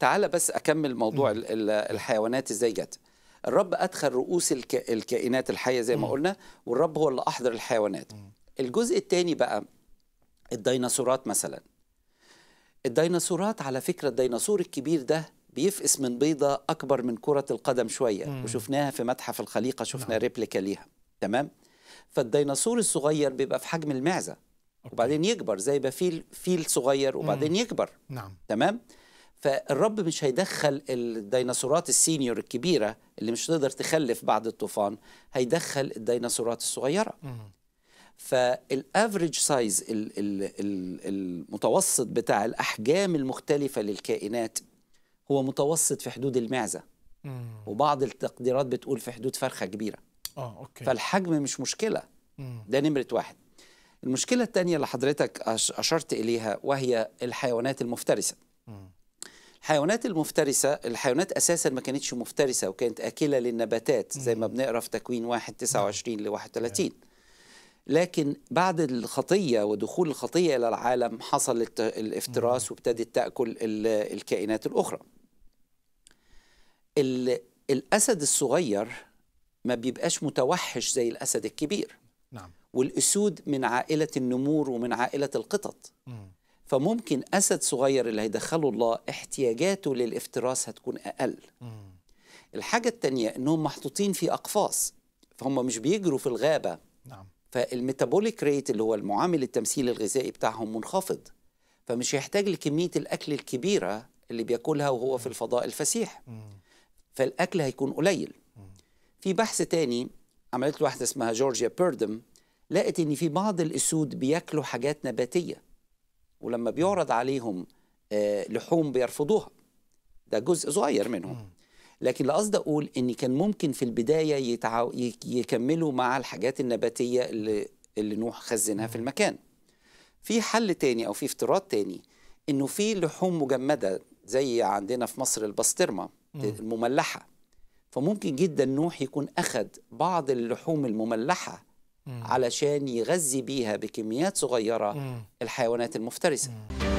تعال بس أكمل موضوع م. الحيوانات إزاي جت الرب أدخل رؤوس الكائنات الحية زي ما م. قلنا والرب هو اللي أحضر الحيوانات م. الجزء الثاني بقى الديناصورات مثلا الديناصورات على فكرة الديناصور الكبير ده بيفقس من بيضة أكبر من كرة القدم شوية م. وشفناها في متحف الخليقة شفنا نعم. ريبليكا ليها تمام فالديناصور الصغير بيبقى في حجم المعزة أوكي. وبعدين يكبر زي ما فيل فيل صغير وبعدين مم. يكبر نعم تمام فالرب مش هيدخل الديناصورات السينيور الكبيره اللي مش تقدر تخلف بعد الطوفان هيدخل الديناصورات الصغيره فالافريج سايز المتوسط بتاع الاحجام المختلفه للكائنات هو متوسط في حدود المعزه وبعض التقديرات بتقول في حدود فرخه كبيره اه اوكي فالحجم مش مشكله ده نمره واحد المشكله الثانيه اللي حضرتك اشرت اليها وهي الحيوانات المفترسه الحيوانات المفترسة الحيوانات أساسا ما كانتش مفترسة وكانت أكلة للنباتات زي ما بنقرأ في تكوين 1 29 ل 31 لكن بعد الخطية ودخول الخطية إلى العالم حصل الافتراس وابتدت تأكل الكائنات الأخرى الأسد الصغير ما بيبقاش متوحش زي الأسد الكبير نعم والأسود من عائلة النمور ومن عائلة القطط مم. فممكن أسد صغير اللي هيدخله الله احتياجاته للافتراس هتكون أقل الحاجة الثانيه أنهم محطوطين في أقفاص فهم مش بيجروا في الغابة نعم. فالميتابوليك ريت اللي هو المعامل التمثيل الغذائي بتاعهم منخفض فمش هيحتاج لكمية الأكل الكبيرة اللي بياكلها وهو في الفضاء الفسيح فالأكل هيكون قليل في بحث تاني عملت له واحدة اسمها جورجيا بيردم لقت إن في بعض الأسود بياكلوا حاجات نباتية ولما بيعرض عليهم آه، لحوم بيرفضوها ده جزء صغير منهم لكن اللي قصدي اقول ان كان ممكن في البدايه يتعو... يكملوا مع الحاجات النباتيه اللي اللي نوح خزنها في المكان في حل تاني او في افتراض تاني انه في لحوم مجمده زي عندنا في مصر البسطرمه المملحه فممكن جدا نوح يكون اخذ بعض اللحوم المملحه علشان يغذي بيها بكميات صغيرة الحيوانات المفترسة